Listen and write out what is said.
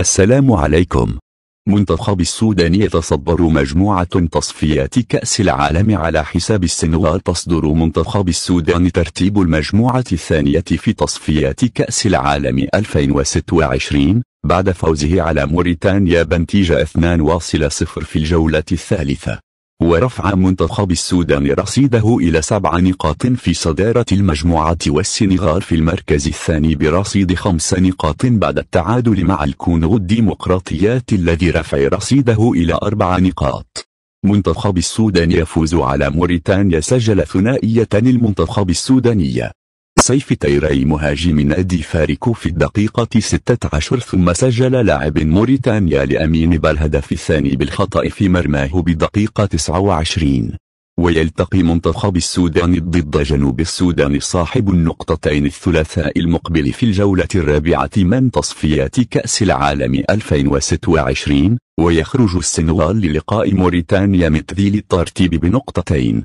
السلام عليكم منتخب السودان يتصدر مجموعة تصفيات كأس العالم على حساب السنغال تصدر منتخب السودان ترتيب المجموعة الثانية في تصفيات كأس العالم 2026 بعد فوزه على موريتانيا بنتيجة 2.0 في الجولة الثالثة ورفع منتخب السودان رصيده إلى سبع نقاط في صدارة المجموعة والسنغال في المركز الثاني برصيد خمس نقاط بعد التعادل مع الكونغو الديمقراطيات الذي رفع رصيده إلى أربع نقاط منتخب السودان يفوز على موريتانيا سجل ثنائية المنتخب السودانية. سيف تيري مهاجم نادي فاركو في الدقيقة 16 ثم سجل لاعب موريتانيا لأمين بالهدف الثاني بالخطأ في مرماه بدقيقة 29 ويلتقي منتخب السودان ضد جنوب السودان صاحب النقطتين الثلاثاء المقبل في الجولة الرابعة من تصفيات كأس العالم 2026 ويخرج السنغال للقاء موريتانيا متذيل الترتيب بنقطتين